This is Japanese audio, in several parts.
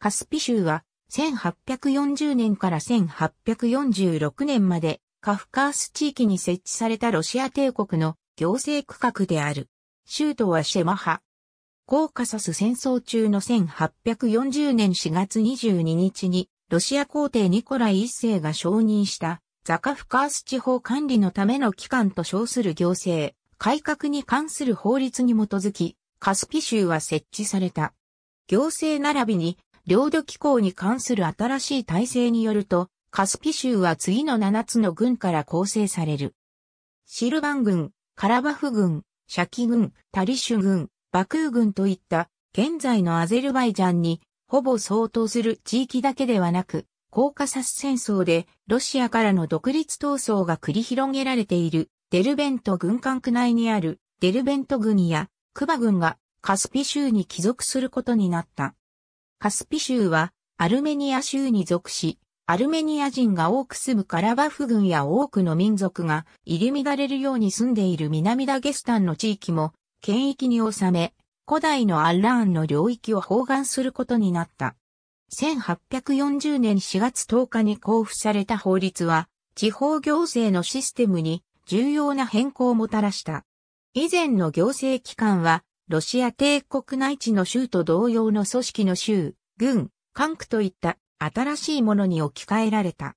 カスピ州は、1840年から1846年まで、カフカース地域に設置されたロシア帝国の行政区画である。州都はシェマハ。コーカサス戦争中の1840年4月22日に、ロシア皇帝ニコライ一世が承認したザカフカース地方管理のための機関と称する行政、改革に関する法律に基づき、カスピ州は設置された。行政並びに領土機構に関する新しい体制によると、カスピ州は次の7つの軍から構成される。シルバン軍、カラバフ軍、シャキ軍、タリシュ軍、バクー軍といった現在のアゼルバイジャンにほぼ相当する地域だけではなく、コーカサス戦争でロシアからの独立闘争が繰り広げられているデルベント軍管区内にあるデルベント軍やクバ軍がカスピ州に帰属することになった。カスピ州はアルメニア州に属し、アルメニア人が多く住むカラバフ軍や多くの民族が入り乱れるように住んでいる南ダゲスタンの地域も県域に収め、古代のアンラーンの領域を包含することになった。1840年4月10日に交付された法律は、地方行政のシステムに重要な変更をもたらした。以前の行政機関は、ロシア帝国内地の州と同様の組織の州、軍、管区といった新しいものに置き換えられた。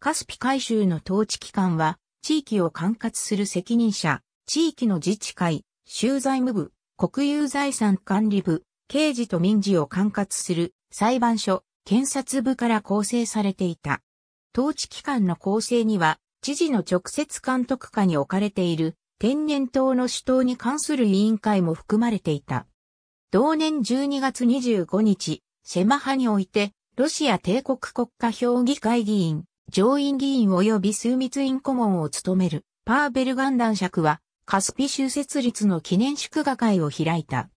カスピ海州の統治機関は、地域を管轄する責任者、地域の自治会、州財務部、国有財産管理部、刑事と民事を管轄する裁判所、検察部から構成されていた。統治機関の構成には、知事の直接監督下に置かれている天然痘の主党に関する委員会も含まれていた。同年12月25日、シェマ派において、ロシア帝国国家評議会議員、上院議員及び枢密院顧問を務める、パーベル・ガンダン爵は、カスピ州設立の記念祝賀会を開いた。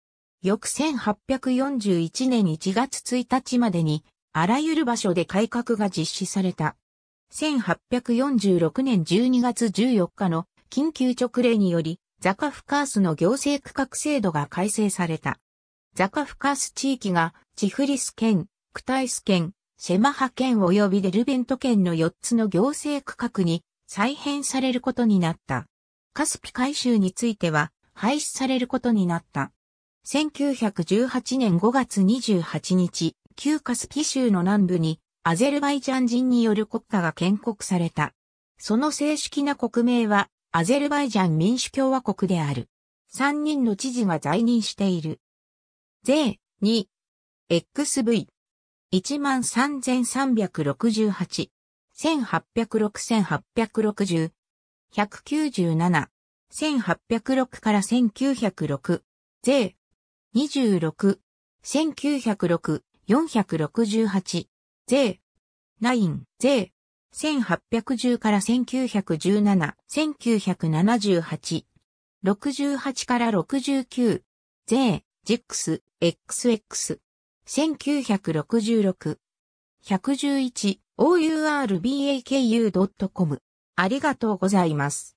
翌1841年1月1日までに、あらゆる場所で改革が実施された。1846年12月14日の緊急直令により、ザカフカースの行政区画制度が改正された。ザカフカース地域が、チフリス県、クタイス県、シェマハ県及びデルベント県の4つの行政区画に再編されることになった。カスピ海州については廃止されることになった。1918年5月28日、旧カスピ州の南部にアゼルバイジャン人による国家が建国された。その正式な国名はアゼルバイジャン民主共和国である。3人の知事が在任している。税、2、XV、13368、1 8 0 6 8 6 0 197、1806から1906、税、26、1906、468、税、9、税、1810から1917、1978、68から69、税、ジックス、XX、1966、111、OURBAKU.com。ありがとうございます。